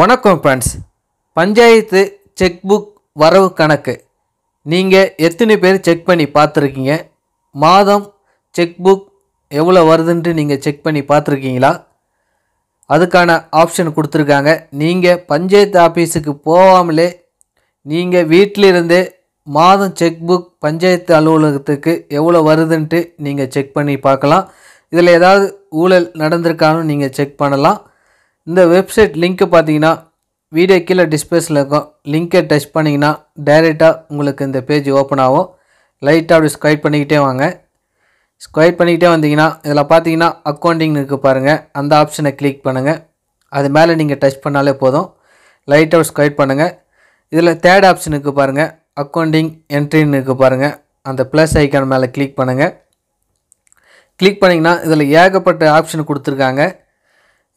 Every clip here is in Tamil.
வணக்கம் ஃப்ரெண்ட்ஸ் பஞ்சாயத்து செக் புக் வரவு கணக்கு நீங்கள் எத்தனை பேர் செக் பண்ணி பார்த்துருக்கீங்க மாதம் செக் புக் எவ்வளோ வருதுன்ட்டு நீங்கள் செக் பண்ணி பார்த்துருக்கீங்களா அதுக்கான ஆப்ஷன் கொடுத்துருக்காங்க நீங்கள் பஞ்சாயத்து ஆஃபீஸுக்கு போகாமலே நீங்கள் வீட்டிலிருந்தே மாதம் செக் புக் பஞ்சாயத்து அலுவலகத்துக்கு எவ்வளோ வருதுன்ட்டு நீங்கள் செக் பண்ணி பார்க்கலாம் இதில் ஏதாவது ஊழல் நடந்திருக்கான்னு நீங்கள் செக் பண்ணலாம் இந்த வெப்சைட் லிங்க்கு பார்த்தீங்கன்னா வீடியோ கீழே டிஸ்பிளேஸில் இருக்கும் லிங்க்கை டச் பண்ணிங்கன்னா டைரெக்டாக உங்களுக்கு இந்த பேஜ் ஓப்பன் ஆகும் லைட்டாக அப்படி ஸ்க்ரைப் பண்ணிக்கிட்டே வாங்க ஸ்க்ரைப் பண்ணிக்கிட்டே வந்தீங்கன்னா இதில் பார்த்தீங்கன்னா அக்கௌண்டிங் இருக்குது பாருங்கள் அந்த ஆப்ஷனை கிளிக் பண்ணுங்கள் அது மேலே நீங்கள் டச் பண்ணாலே போதும் லைட்டாக ஸ்கொயர் பண்ணுங்கள் இதில் தேர்ட் ஆப்ஷன் இருக்குது பாருங்கள் அக்கௌண்டிங் என்ட்ரின்னு இருக்குது பாருங்கள் அந்த ப்ளஸ் ஐக்கான் மேலே கிளிக் பண்ணுங்கள் கிளிக் பண்ணிங்கன்னா இதில் ஏகப்பட்ட ஆப்ஷன் கொடுத்துருக்காங்க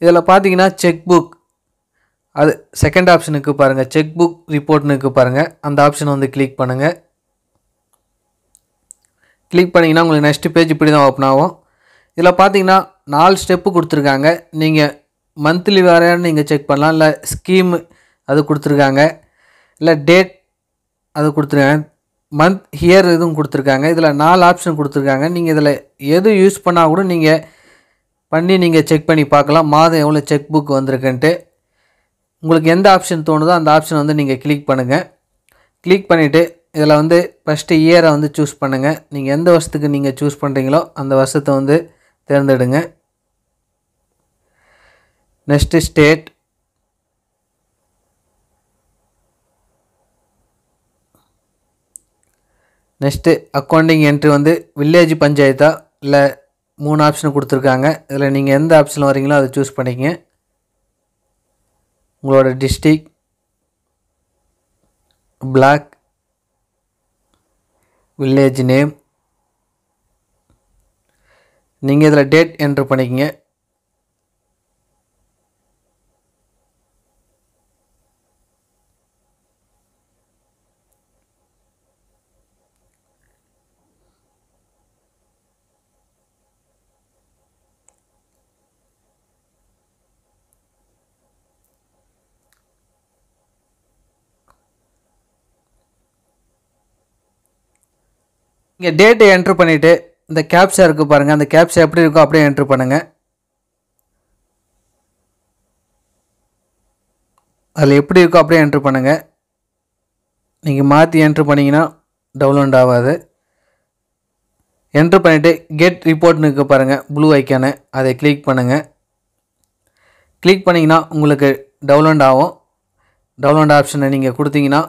இதில் பார்த்தீங்கன்னா செக் புக் அது செகண்ட் ஆப்ஷனுக்கு பாருங்கள் செக் புக் ரிப்போர்ட்னுக்கு இருக்குது பாருங்கள் அந்த ஆப்ஷன் வந்து கிளிக் பண்ணுங்கள் கிளிக் பண்ணிங்கன்னா உங்களுக்கு நெக்ஸ்ட் பேஜ் இப்படி தான் ஓப்பன் ஆகும் இதில் பார்த்தீங்கன்னா நாலு ஸ்டெப்பு கொடுத்துருக்காங்க நீங்கள் மந்த்லி வேறையான்னு நீங்கள் செக் பண்ணலாம் இல்லை ஸ்கீம் அது கொடுத்துருக்காங்க இல்லை டேட் அது கொடுத்துருக்காங்க மந்த் ஹியர் இதுவும் கொடுத்துருக்காங்க இதில் நாலு ஆப்ஷன் கொடுத்துருக்காங்க நீங்கள் இதில் எது யூஸ் பண்ணால் கூட நீங்கள் பண்ணி நீங்கள் செக் பண்ணி பார்க்கலாம் மாதம் எவ்வளோ செக் புக் வந்திருக்குன்ட்டு உங்களுக்கு எந்த ஆப்ஷன் தோணுதோ அந்த ஆப்ஷன் வந்து நீங்கள் கிளிக் பண்ணுங்கள் கிளிக் பண்ணிவிட்டு இதில் வந்து ஃபஸ்ட்டு இயரை வந்து சூஸ் பண்ணுங்கள் நீங்கள் எந்த வருஷத்துக்கு நீங்கள் சூஸ் பண்ணுறீங்களோ அந்த வருஷத்தை வந்து தேர்ந்தெடுங்க next state next accounting entry வந்து வில்லேஜ் பஞ்சாயத்தா இல்லை மூணு ஆப்ஷன் கொடுத்துருக்காங்க இதில் நீங்கள் எந்த ஆப்ஷனில் வரீங்களோ அதை சூஸ் பண்ணிக்கங்க உங்களோட டிஸ்ட்ரிக் பிளாக் வில்லேஜ் நேம் நீங்கள் இதில் டேட் என்ட்ரு பண்ணிக்கங்க இங்கே டேட்டை என்ட்ரு பண்ணிவிட்டு இந்த கேப்ஷா இருக்குது பாருங்கள் அந்த கேப்ஷா எப்படி இருக்கோ அப்படியே என்ட்ரு பண்ணுங்கள் அதில் எப்படி இருக்கோ அப்படியே என்ட்ரு பண்ணுங்கள் நீங்கள் மாற்றி என்ட்ரு பண்ணிங்கன்னா டவுன்லோட் ஆகாது என்ட்ரு பண்ணிவிட்டு கெட் ரிப்போர்ட்னு இருக்க பாருங்கள் ப்ளூ ஐக்கானு அதை கிளிக் பண்ணுங்கள் கிளிக் பண்ணிங்கன்னா உங்களுக்கு டவுன்லோட் ஆகும் டவுன்லோட் ஆப்ஷனை நீங்கள் கொடுத்தீங்கன்னா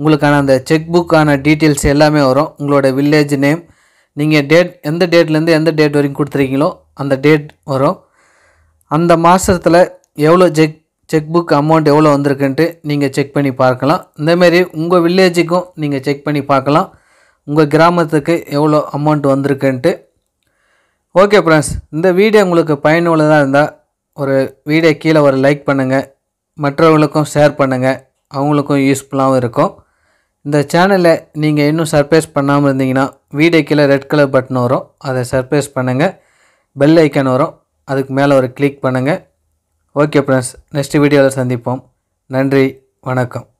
உங்களுக்கான அந்த செக் புக்கான டீட்டெயில்ஸ் எல்லாமே வரும் உங்களோட வில்லேஜ் நேம் நீங்கள் டேட் எந்த டேட்லேருந்து எந்த டேட் வரைக்கும் கொடுத்துருக்கீங்களோ அந்த டேட் வரும் அந்த மாதத்தில் எவ்வளோ செக் செக் புக் அமௌண்ட் எவ்வளோ வந்திருக்குன்ட்டு நீங்கள் செக் பண்ணி பார்க்கலாம் இந்தமாரி உங்கள் வில்லேஜுக்கும் நீங்கள் செக் பண்ணி பார்க்கலாம் உங்கள் கிராமத்துக்கு எவ்வளோ அமௌண்ட் வந்திருக்குன்ட்டு ஓகே ஃப்ரெண்ட்ஸ் இந்த வீடியோ உங்களுக்கு பயனுள்ளதாக இருந்தால் ஒரு வீடியோ கீழே ஒரு லைக் பண்ணுங்கள் மற்றவர்களுக்கும் ஷேர் பண்ணுங்கள் அவங்களுக்கும் யூஸ்ஃபுல்லாகவும் இருக்கும் இந்த சேனலை நீங்கள் இன்னும் சர்ப்ரைஸ் பண்ணாமல் இருந்தீங்கன்னா வீடியோ கீழே ரெட் கலர் பட்டன் வரும் அதை சர்ப்ரைஸ் பண்ணுங்கள் பெல் ஐக்கன் வரும் அதுக்கு மேலே ஒரு கிளிக் பண்ணுங்கள் ஓகே ஃப்ரெண்ட்ஸ் நெக்ஸ்ட் வீடியோவில் சந்திப்போம் நன்றி வணக்கம்